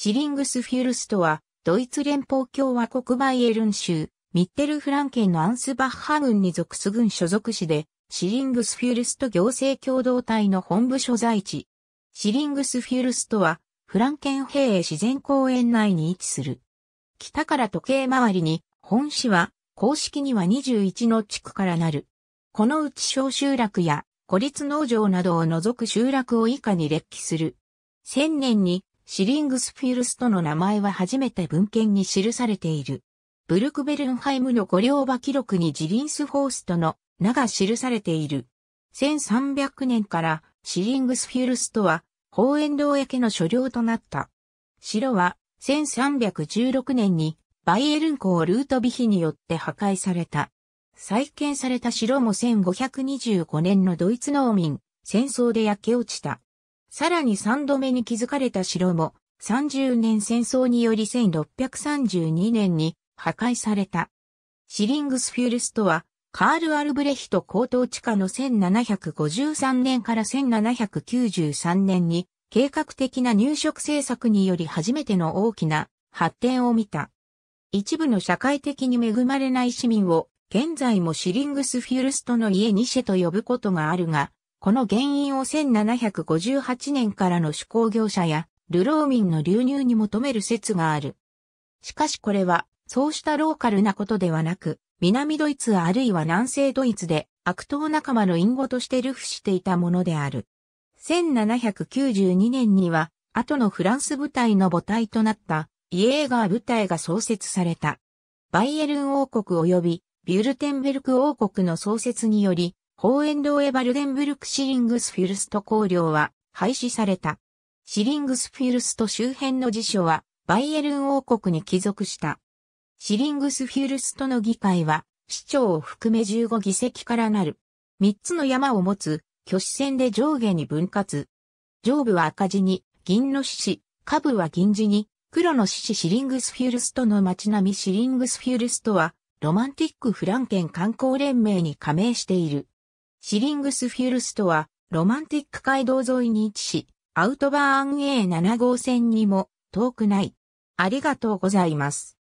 シリングスフュルスとは、ドイツ連邦共和国バイエルン州、ミッテルフランケンのアンスバッハ軍に属す軍所属市で、シリングスフュルスと行政共同体の本部所在地。シリングスフュルスとは、フランケン兵衛自然公園内に位置する。北から時計回りに、本市は、公式には21の地区からなる。このうち小集落や、孤立農場などを除く集落を以下に列記する。1000年にシリングスフィルストの名前は初めて文献に記されている。ブルクベルンハイムの五両馬記録にジリンスホーストの名が記されている。1300年からシリングスフィルストは宝円堂家の所領となった。城は1316年にバイエルン港ルート美費によって破壊された。再建された城も1525年のドイツ農民、戦争で焼け落ちた。さらに三度目に築かれた城も、30年戦争により1632年に破壊された。シリングスフュルストは、カール・アルブレヒト高等地下の1753年から1793年に、計画的な入植政策により初めての大きな発展を見た。一部の社会的に恵まれない市民を、現在もシリングスフュルストの家ニシェと呼ぶことがあるが、この原因を1758年からの手工業者や、ルローミンの流入に求める説がある。しかしこれは、そうしたローカルなことではなく、南ドイツあるいは南西ドイツで悪党仲間の隠語として流布していたものである。1792年には、後のフランス部隊の母体となったイエーガー部隊が創設された。バイエルン王国及びビュルテンベルク王国の創設により、ホーエンドエ・バルデンブルク・シリングスフィルスト公領は廃止された。シリングスフィルスト周辺の辞書はバイエルン王国に帰属した。シリングスフィルストの議会は市長を含め15議席からなる。3つの山を持つ巨子線で上下に分割。上部は赤字に銀の獅子、下部は銀字に黒の獅子シリングスフィルストの街並みシリングスフィルストはロマンティックフランケン観光連盟に加盟している。シリングスフュルストは、ロマンティック街道沿いに位置し、アウトバーン A7 号線にも遠くない。ありがとうございます。